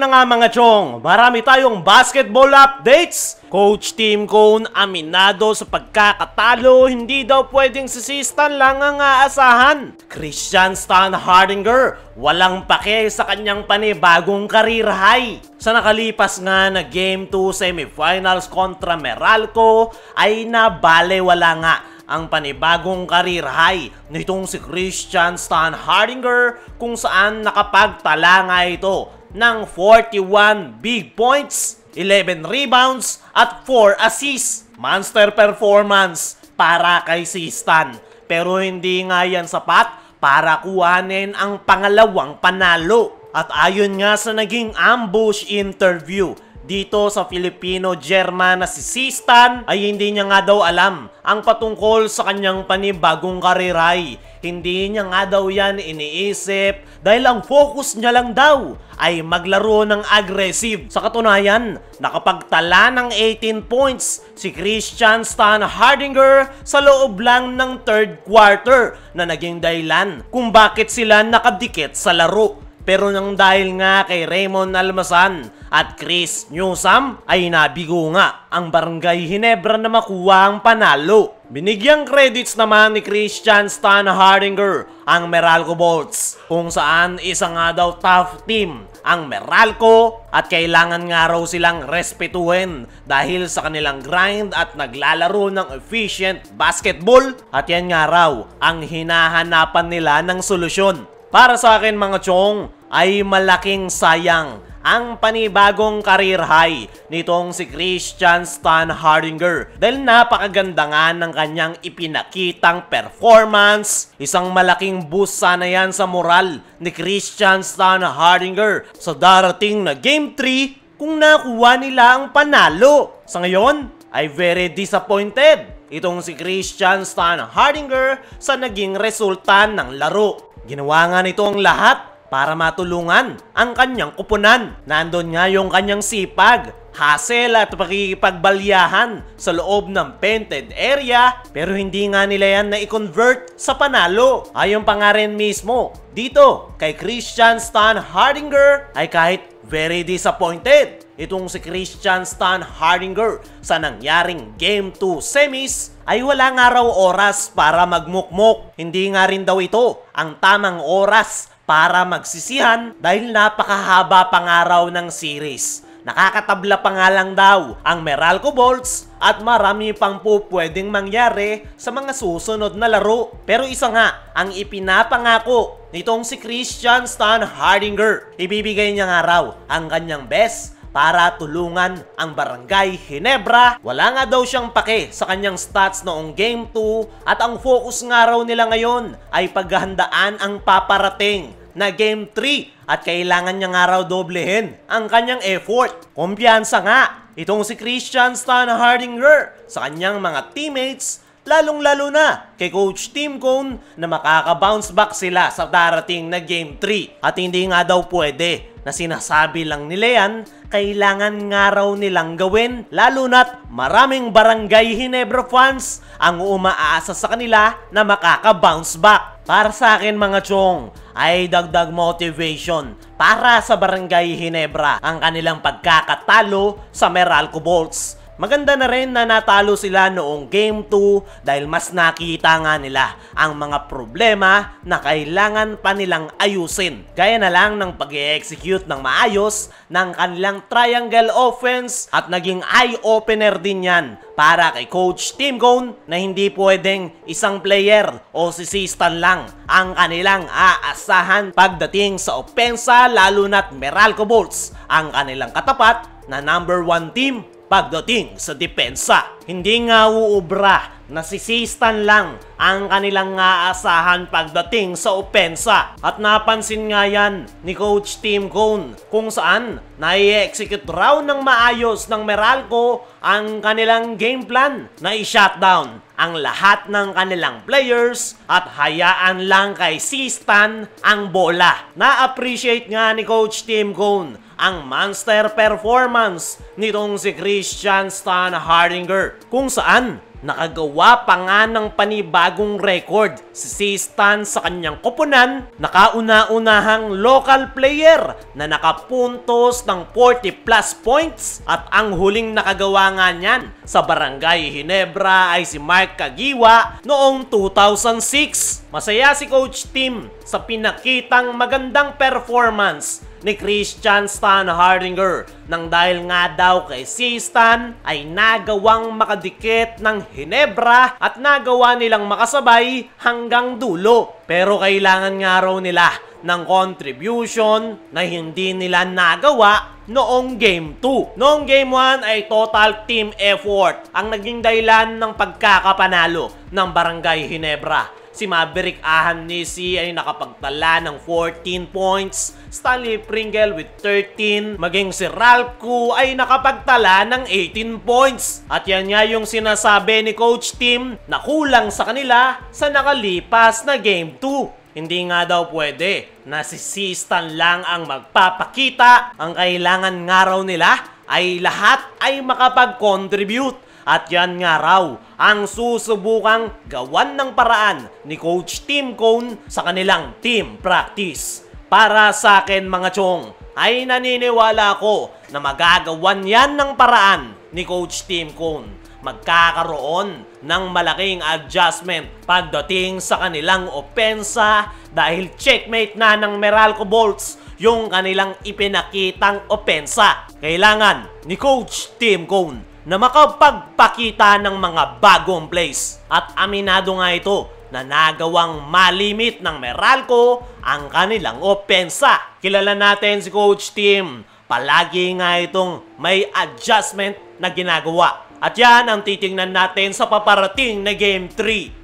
na nga mga chong, marami tayong basketball updates. Coach Team Cone aminado sa pagkakatalo, hindi daw pwedeng sisistan lang ang aasahan. Christian Stan Hardinger, walang pake sa kanyang panibagong career high. Sa nakalipas nga na Game 2 semifinals kontra Meralco ay nabalewala nga ang panibagong career high nitong si Christian Stan Hardinger kung saan nakapagtala nga ito ng 41 big points, 11 rebounds at 4 assists. Monster performance para kay si Stan. Pero hindi nga yan sapat para kuhanin ang pangalawang panalo. At ayon nga sa naging ambush interview dito sa Filipino-German si Sistan ay hindi niya nga daw alam ang patungkol sa kanyang panibagong kariray. Hindi niya nga daw yan iniisip dahil ang focus niya lang daw ay maglaro ng aggressive. Sa katunayan, nakapagtala ng 18 points si Christian Stan Hardinger sa loob lang ng third quarter na naging dahilan kung bakit sila nakadikit sa laro. Pero nang dahil nga kay Raymond Almasan at Chris Newsom ay nabigo nga ang Barangay Hinebra na makuha ang panalo. Binigyang credits naman ni Christian Stan Hardinger ang Meralco Bolts kung saan isa nga daw tough team ang Meralco at kailangan nga raw silang respetuhin dahil sa kanilang grind at naglalaro ng efficient basketball at yan nga raw ang hinahanapan nila ng solusyon para sa akin mga chong, ay malaking sayang ang panibagong career high nitong si Christian Stan Hardinger dahil napakaganda nga ng kanyang ipinakitang performance. Isang malaking boost sana yan sa moral ni Christian Stan Hardinger sa darating na Game 3 kung nakuha nila ang panalo. Sa ngayon, ay very disappointed itong si Christian Stan Hardinger sa naging resulta ng laro. Ginawa nga nito ang lahat para matulungan ang kanyang kupunan. Nandon nga yung kanyang sipag, hassle at pakikipagbalyahan sa loob ng painted area pero hindi nga nila yan na i-convert sa panalo. Ayon pa nga rin mismo, dito kay Christian Stan Hardinger ay kahit very disappointed itong si Christian Stan Hardinger sa nangyaring Game 2 semis ay wala nga raw oras para magmukmok. Hindi nga rin daw ito ang tamang oras para magsisihan dahil napakahaba pa nga raw ng series. Nakakatabla pa nga lang daw ang Meralco Bolts at marami pang po pwedeng mangyari sa mga susunod na laro. Pero isa nga ang ipinapangako nitong si Christian Stan Hardinger. Ibibigay niya nga raw ang kanyang best para tulungan ang Barangay Ginebra. Wala nga daw siyang pake sa kanyang stats noong Game 2 at ang focus nga raw nila ngayon ay paghahandaan ang paparating na Game 3 at kailangan niya nga raw doblehin ang kanyang effort. Kumpiyansa nga itong si Christian Stan Hardinger sa kanyang mga teammates lalong-lalo na kay Coach Tim Cone na makaka-bounce back sila sa darating na Game 3. At hindi nga daw pwede na sinasabi lang nila yan kailangan nga raw nilang gawin lalo na't maraming Barangay Hinebra fans ang umaasa sa kanila na makaka-bounce back. Para sa akin mga chong, ay dagdag motivation para sa Barangay Hinebra ang kanilang pagkakatalo sa Meralco Bolts Maganda na rin na natalo sila noong Game 2 dahil mas nakita nga nila ang mga problema na kailangan pa nilang ayusin. Gaya na lang ng pag execute ng maayos ng kanilang triangle offense at naging eye-opener din yan para kay Coach Tim Cone na hindi pwedeng isang player o sisistan lang ang kanilang aasahan pagdating sa opensa lalo na't Meralco Bolts ang kanilang katapat na number 1 team pagdating sa depensa. Hindi nga uubra, nasisistan lang ang kanilang aasahan pagdating sa opensa. At napansin nga yan ni Coach Tim Cone kung saan nai-execute raw ng maayos ng Meralco ang kanilang game plan na i-shutdown ang lahat ng kanilang players at hayaan lang kay Sistan ang bola. Na-appreciate nga ni Coach Tim Cone ang monster performance nitong si Christian Stan Hardinger kung saan Nakagawa pa nga ng panibagong record si Stan sa kanyang koponan na unahang local player na nakapuntos ng 40 plus points at ang huling nakagawa nga niyan sa Barangay Hinebra ay si Mark Kagiwa noong 2006. Masaya si Coach Tim sa pinakitang magandang performance ni Christian Stan Hardinger nang dahil nga daw kay si Stan ay nagawang makadikit ng Hinebra at nagawa nilang makasabay hanggang dulo. Pero kailangan nga raw nila ng contribution na hindi nila nagawa noong Game 2. Noong Game 1 ay total team effort ang naging dahilan ng pagkakapanalo ng Barangay Hinebra si Maverick Ahanesi ay nakapagtala ng 14 points, Stanley Pringle with 13, maging si Ralph Ku ay nakapagtala ng 18 points. At yan nga yung sinasabi ni Coach Tim na kulang sa kanila sa nakalipas na Game 2. Hindi nga daw pwede na si Sistan lang ang magpapakita. Ang kailangan nga raw nila ay lahat ay makapag-contribute at yan nga raw ang susubukang gawan ng paraan ni Coach Tim Cone sa kanilang team practice. Para sa akin mga chong, ay naniniwala ko na magagawan yan ng paraan ni Coach Tim Cone. Magkakaroon ng malaking adjustment pagdating sa kanilang opensa dahil checkmate na ng Meralco Bolts yung kanilang ipinakitang opensa. Kailangan ni Coach Tim Cone na makapagpakita ng mga bagong plays. At aminado nga ito na nagawang malimit ng Meralco ang kanilang opensa. Kilala natin si Coach Tim. Palagi nga itong may adjustment na ginagawa. At yan ang titingnan natin sa paparating na Game 3.